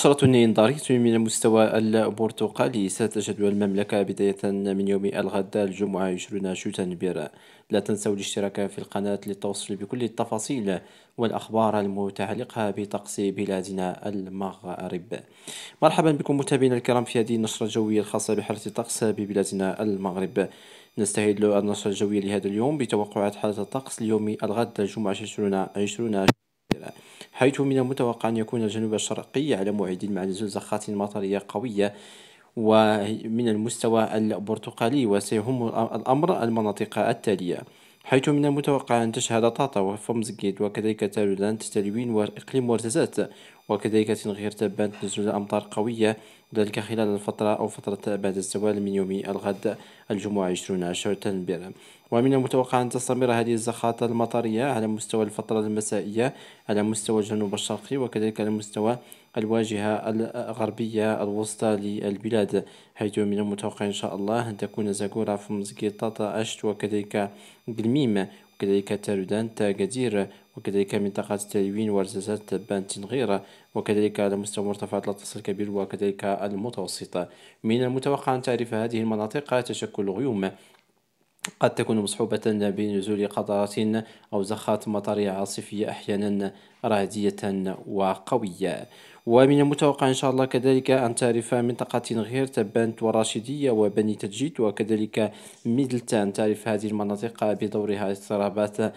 أسرة إنضاريت من مستوى البرتقالي ستجدول المملكة بداية من يوم الغد الجمعة 20 شتنبر لا تنسوا الاشتراك في القناة للتوصل بكل التفاصيل والأخبار المتعلقة بطقس بلادنا المغرب مرحبا بكم متابعينا الكرام في هذه النشرة الجوية الخاصة بحالة الطقس ببلادنا المغرب نستهد النشرة الجوية لهذا اليوم بتوقعات حالة الطقس ليوم الغد الجمعة 20 شتنبر العام حيث من المتوقع أن يكون الجنوب الشرقي على موعد مع زخات مطرية قوية ومن المستوى البرتقالي وسيهم الأمر المناطق التالية حيث من المتوقع أن تشهد طاطا وفمزقيد وكذلك تالولان تتلوين وإقليم ورزازات وكذلك تنغير تبان نزول أمطار قوية وذلك خلال الفترة أو فترة بعد الزوال من يوم الغد الجمعة 20 عشر تنبير ومن المتوقع أن تستمر هذه الزخات المطرية على مستوى الفترة المسائية على مستوى الجنوب الشرقي وكذلك على مستوى الواجهة الغربية الوسطى للبلاد حيث من المتوقع إن شاء الله أن تكون زاكورا فمزكي طاطا أشت وكذلك قلميم وكذلك تاردان تاقدير وكذلك منطقة تلوين ورزازات تبان تنغيرة وكذلك على مستوى مرتفعات الطقس الكبير وكذلك المتوسطة من المتوقع أن تعرف هذه المناطق تشكل غيوم قد تكون مصحوبة بنزول قطرات أو زخات مطر عاصفية أحيانا رعدية وقوية ومن المتوقع إن شاء الله كذلك أن تعرف منطقة غير تبانت وراشدية وبني تجيت وكذلك ميدلتان تعرف هذه المناطق بدورها اضطرابات آه،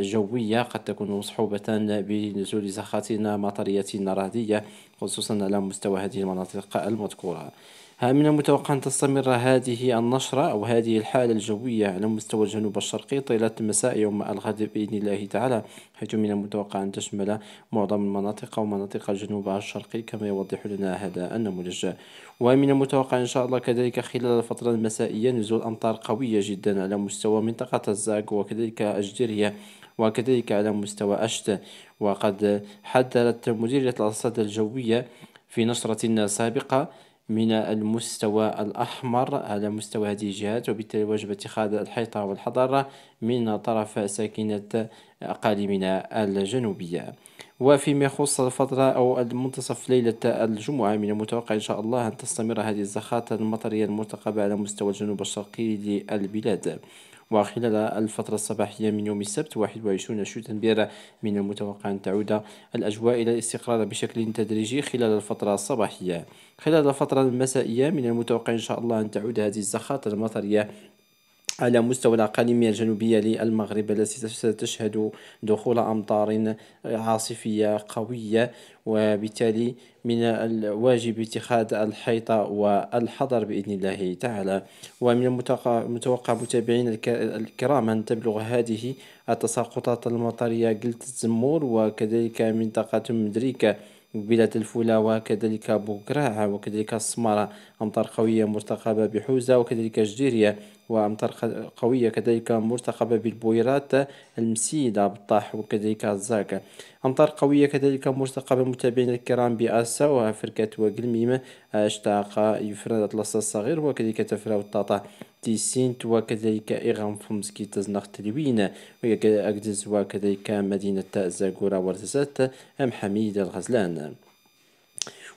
جوية قد تكون مصحوبة بنزول زخات مطرية رعدية خصوصا على مستوى هذه المناطق المذكورة من المتوقع أن تستمر هذه النشرة أو هذه الحالة الجوية على مستوى الجنوب الشرقي طيلة المساء يوم الغد بإذن الله تعالى حيث من المتوقع أن تشمل معظم المناطق ومناطق الجنوب الشرقي كما يوضح لنا هذا النموذج ومن المتوقع إن شاء الله كذلك خلال الفترة المسائية نزول أمطار قوية جدا على مستوى منطقة الزاق وكذلك الجدرية وكذلك على مستوى أشت وقد حذرت مديرية الأرصاد الجوية في نشرة سابقة من المستوى الأحمر على مستوى هذه الجهات وبالتالي وجب اتخاذ الحيطة والحضارة من طرف ساكنة أقاليمنا الجنوبية وفيما يخص الفترة أو المنتصف ليلة الجمعة من المتوقع إن شاء الله أن تستمر هذه الزخات المطرية المرتقبة على مستوى الجنوب الشرقي للبلاد وخلال الفترة الصباحية من يوم السبت 21 شتنبر من المتوقع أن تعود الأجواء إلى الاستقرار بشكل تدريجي خلال الفترة الصباحية خلال الفترة المسائية من المتوقع إن شاء الله أن تعود هذه الزخات المطرية على مستوى الأقاليمية الجنوبية للمغرب التي ستشهد دخول أمطار عاصفية قوية وبالتالي من الواجب اتخاذ الحيطة والحذر بإذن الله تعالى ومن المتوقع متابعين الكرام أن تبلغ هذه التساقطات المطرية قلت الزمور وكذلك منطقة مدريكة بلاد الفولا وكذلك بوكراع وكذلك السمارة أمطار قوية مرتقبة بحوزة وكذلك الجيرية وأمطار قوية كذلك مرتقبة بالبويرات المسيدة بالطاح وكذلك الزاك أمطار قوية كذلك مرتقبة متابعين الكرام بأسا وفركات وقلميمة اشتاق يفرد أطلس الصغير وكذلك تفرد الطاطا تيسينت وكذلك إغام فمسكي تزنخ تلوين ويقدز وكذلك مدينة زاقورة ورزات أم حميد الغزلان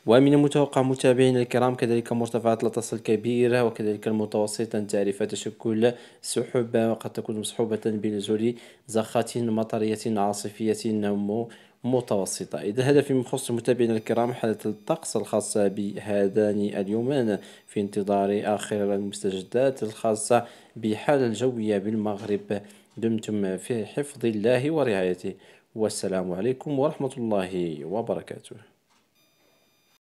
ومن المتوقع متابعين الكرام كذلك مرتفعات لا تصل كبيرة وكذلك المتوسطة أن تعرف تشكل سحب وقد تكون مصحوبة بنزول زخات مطرية عاصفية نمو متوسطة إذا هذا فيما يخص متابعينا الكرام حالة الطقس الخاصة بهذان اليومان في انتظار آخر المستجدات الخاصة بالحالة الجوية بالمغرب دمتم في حفظ الله ورعايته والسلام عليكم ورحمة الله وبركاته